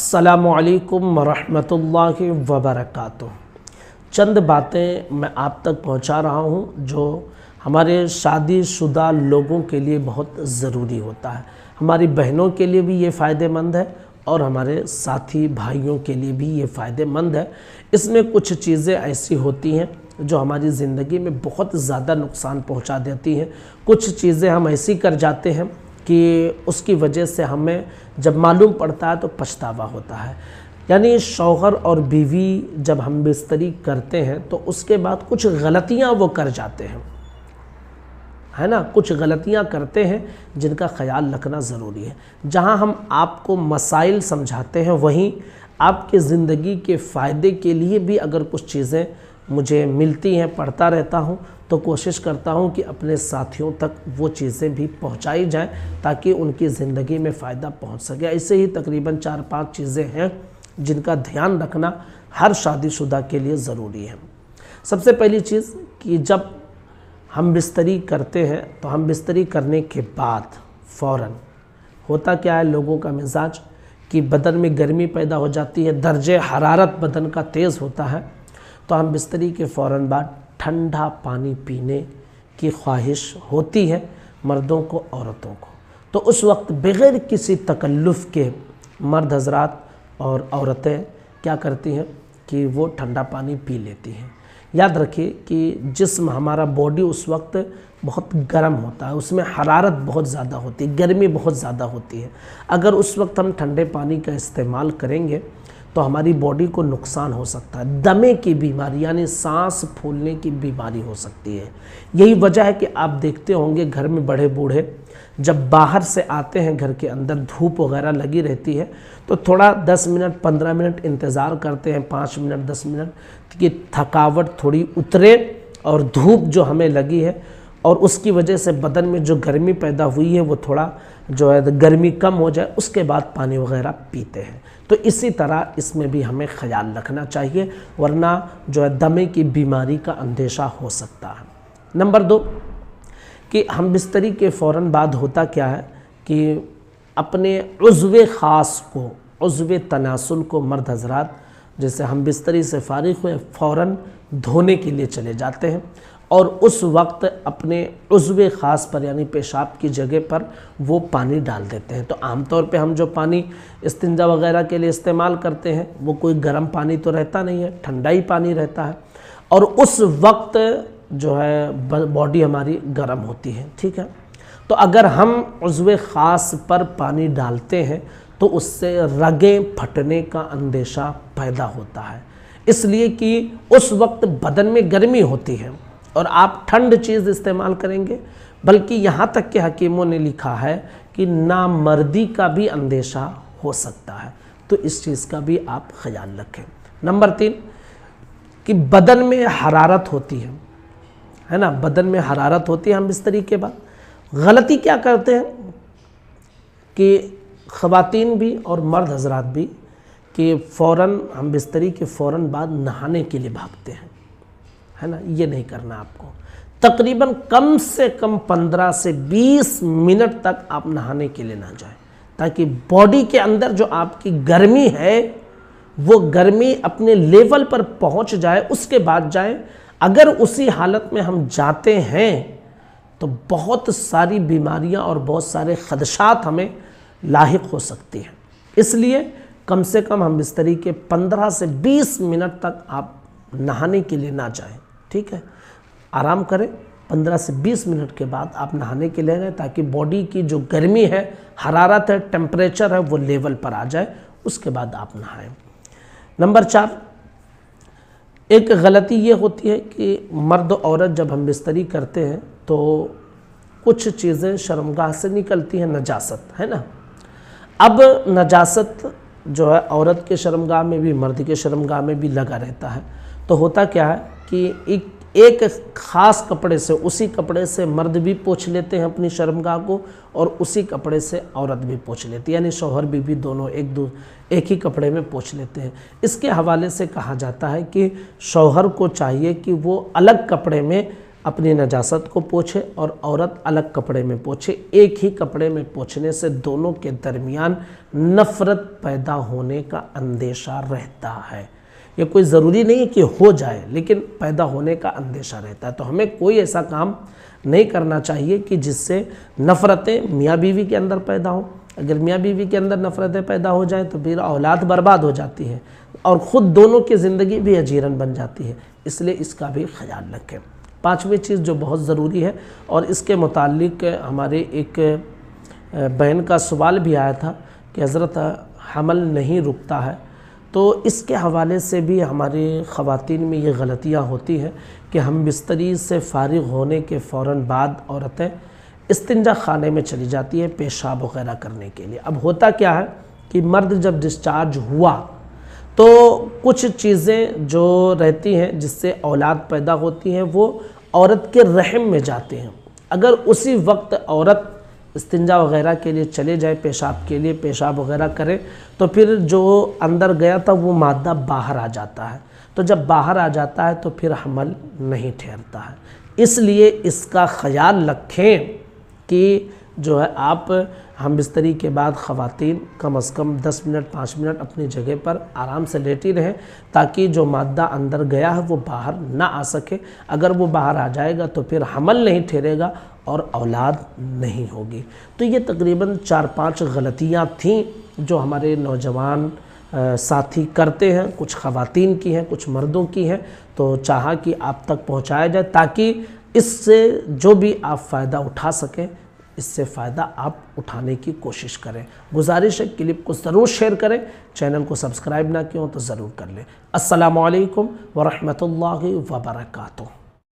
असलकम वरहमतुल्ला वबरक चंद बातें मैं आप तक पहुंचा रहा हूं जो हमारे शादीशुदा लोगों के लिए बहुत ज़रूरी होता है हमारी बहनों के लिए भी ये फ़ायदेमंद है और हमारे साथी भाइयों के लिए भी ये फ़ायदेमंद है इसमें कुछ चीज़ें ऐसी होती हैं जो हमारी ज़िंदगी में बहुत ज़्यादा नुकसान पहुंचा देती हैं कुछ चीज़ें हम ऐसी कर जाते हैं कि उसकी वजह से हमें जब मालूम पड़ता है तो पछतावा होता है यानी शौहर और बीवी जब हम बिस्तरी करते हैं तो उसके बाद कुछ गलतियां वो कर जाते हैं है ना कुछ गलतियां करते हैं जिनका ख्याल रखना ज़रूरी है जहां हम आपको मसाइल समझाते हैं वहीं आपके ज़िंदगी के फ़ायदे के लिए भी अगर कुछ चीज़ें मुझे मिलती हैं पढ़ता रहता हूँ तो कोशिश करता हूँ कि अपने साथियों तक वो चीज़ें भी पहुँचाई जाएं ताकि उनकी ज़िंदगी में फ़ायदा पहुँच सके ऐसे ही तकरीबन चार पाँच चीज़ें हैं जिनका ध्यान रखना हर शादीशुदा के लिए ज़रूरी है सबसे पहली चीज़ कि जब हम बिस्तरी करते हैं तो हम बिस्तरी करने के बाद फ़ौर होता क्या है लोगों का मिजाज कि बदन में गर्मी पैदा हो जाती है दर्ज हरारत बदन का तेज़ होता है तो हम बिस्तरी के फ़ौर बाद ठंडा पानी पीने की ख्वाहिश होती है मर्दों को औरतों को तो उस वक्त बग़ैर किसी तकल्लुफ़ के मर्द हजरात और औरतें क्या करती हैं कि वो ठंडा पानी पी लेती हैं याद रखिए कि जिसम हमारा बॉडी उस वक्त बहुत गर्म होता है उसमें हरारत बहुत ज़्यादा होती है गर्मी बहुत ज़्यादा होती है अगर उस वक्त हम ठंडे पानी का इस्तेमाल करेंगे तो हमारी बॉडी को नुकसान हो सकता है दमे की बीमारी यानी सांस फूलने की बीमारी हो सकती है यही वजह है कि आप देखते होंगे घर में बड़े बूढ़े जब बाहर से आते हैं घर के अंदर धूप वगैरह लगी रहती है तो थोड़ा 10 मिनट 15 मिनट इंतज़ार करते हैं 5 मिनट 10 मिनट कि थकावट थोड़ी उतरे और धूप जो हमें लगी है और उसकी वजह से बदन में जो गर्मी पैदा हुई है वो थोड़ा जो है गर्मी कम हो जाए उसके बाद पानी वगैरह पीते हैं तो इसी तरह इसमें भी हमें ख्याल रखना चाहिए वरना जो है दमे की बीमारी का अंदेशा हो सकता है नंबर दो कि हम बिस्तरी के फ़ौर बाद होता क्या है कि अपने उज्व ख़ास को उज़व तनासुल को मर्द हजरात जैसे हम बिस्तरी से फारिग हुए फ़ौर धोने के लिए चले जाते हैं और उस वक्त अपने उज्व ख़ास पर यानी पेशाब की जगह पर वो पानी डाल देते हैं तो आमतौर पे हम जो पानी इस्तंजा वगैरह के लिए इस्तेमाल करते हैं वो कोई गर्म पानी तो रहता नहीं है ठंडा ही पानी रहता है और उस वक्त जो है बॉडी हमारी गर्म होती है ठीक है तो अगर हम उज्व ख़ास पर पानी डालते हैं तो उससे रगें फटने का अंदेशा पैदा होता है इसलिए कि उस वक्त बदन में गर्मी होती है और आप ठंड चीज़ इस्तेमाल करेंगे बल्कि यहाँ तक के हकीमों ने लिखा है कि नामर्दी का भी अंदेशा हो सकता है तो इस चीज़ का भी आप ख्याल रखें नंबर तीन कि बदन में हरारत होती है है ना बदन में हरारत होती है हम इस तरीके बाद गलती क्या करते हैं कि ख़वातीन भी और मर्द हजरात भी कि फौरन हम बिस्तरी के फ़ौर बाद नहाने के लिए भागते हैं है ना ये नहीं करना आपको तकरीबन कम से कम 15 से 20 मिनट तक आप नहाने के लिए ना जाए ताकि बॉडी के अंदर जो आपकी गर्मी है वो गर्मी अपने लेवल पर पहुंच जाए उसके बाद जाए अगर उसी हालत में हम जाते हैं तो बहुत सारी बीमारियां और बहुत सारे खदशात हमें लाक हो सकती हैं इसलिए कम से कम हम इस तरीके 15 से 20 मिनट तक आप नहाने के लिए ना जाएं ठीक है आराम करें 15 से 20 मिनट के बाद आप नहाने के लिए रहें ताकि बॉडी की जो गर्मी है हरारत है टेम्परेचर है वो लेवल पर आ जाए उसके बाद आप नहाएं नंबर चार एक गलती ये होती है कि मर्द औरत जब हम बिस्तरी करते हैं तो कुछ चीज़ें शर्मगाह से निकलती हैं नजासत है ना अब नजासत जो है औरत के शर्मगाह में भी मर्द के शर्मगाह में भी लगा रहता है तो होता क्या है कि एक एक खास कपड़े से उसी कपड़े से मर्द भी पोछ लेते हैं अपनी शर्मगाह को और उसी कपड़े से औरत भी पोछ लेती है यानी भी, भी दोनों एक दो एक ही कपड़े में पोछ लेते हैं इसके हवाले से कहा जाता है कि शौहर को चाहिए कि वो अलग कपड़े में अपनी नजासत को पोछे और औरत अलग कपड़े में पोछे एक ही कपड़े में पोछने से दोनों के दरमियान नफ़रत पैदा होने का अंदेशा रहता है ये कोई ज़रूरी नहीं है कि हो जाए लेकिन पैदा होने का अंदेशा रहता है तो हमें कोई ऐसा काम नहीं करना चाहिए कि जिससे नफ़रतें मियाँ बीवी के अंदर पैदा हों अगर मियाँ बीवी के अंदर नफ़रतें पैदा हो जाएँ तो फिर औलाद बर्बाद हो जाती है और ख़ुद दोनों की ज़िंदगी भी अजीरन बन जाती है इसलिए इसका भी ख्याल रखें पाँचवीं चीज़ जो बहुत ज़रूरी है और इसके मुतालिक हमारे एक बहन का सवाल भी आया था कि हज़रत हमल नहीं रुकता है तो इसके हवाले से भी हमारे ख़वान में ये गलतियाँ होती हैं कि हम बिस्तरी से फारिग होने के फ़ौर बाद औरतें इस्तंजा खाने में चली जाती है पेशाब वगैरह करने के लिए अब होता क्या है कि मर्द जब डिस्चार्ज हुआ तो कुछ चीज़ें जो रहती हैं जिससे औलाद पैदा होती हैं वो औरत के रहम में जाते हैं अगर उसी वक्त औरत इस्तंजा वगैरह के लिए चले जाए पेशाब के लिए पेशाब वगैरह करें तो फिर जो अंदर गया था वो मादा बाहर आ जाता है तो जब बाहर आ जाता है तो फिर हमल नहीं ठहरता है इसलिए इसका ख्याल रखें कि जो है आप हम बिस्तरी के बाद ख़वातीन कम अज़ कम दस मिनट पाँच मिनट अपनी जगह पर आराम से लेटी रहें ताकि जो मादा अंदर गया है वो बाहर ना आ सके अगर वो बाहर आ जाएगा तो फिर हमल नहीं ठहरेगा और औलाद नहीं होगी तो ये तकरीबन चार पांच गलतियां थीं जो हमारे नौजवान साथी करते हैं कुछ ख़वातीन की हैं कुछ मर्दों की हैं तो चाहा कि आप तक पहुंचाया जाए ताकि इससे जो भी आप फ़ायदा उठा सकें इससे फ़ायदा आप उठाने की कोशिश करें गुजारिश है क्लिप को ज़रूर शेयर करें चैनल को सब्सक्राइब ना किया तो ज़रूर कर लें असलकम वरहमल वबरकू